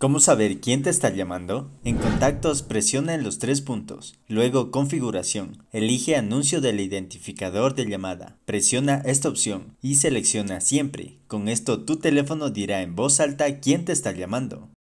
¿Cómo saber quién te está llamando? En contactos presiona en los tres puntos. Luego configuración. Elige anuncio del identificador de llamada. Presiona esta opción y selecciona siempre. Con esto tu teléfono dirá en voz alta quién te está llamando.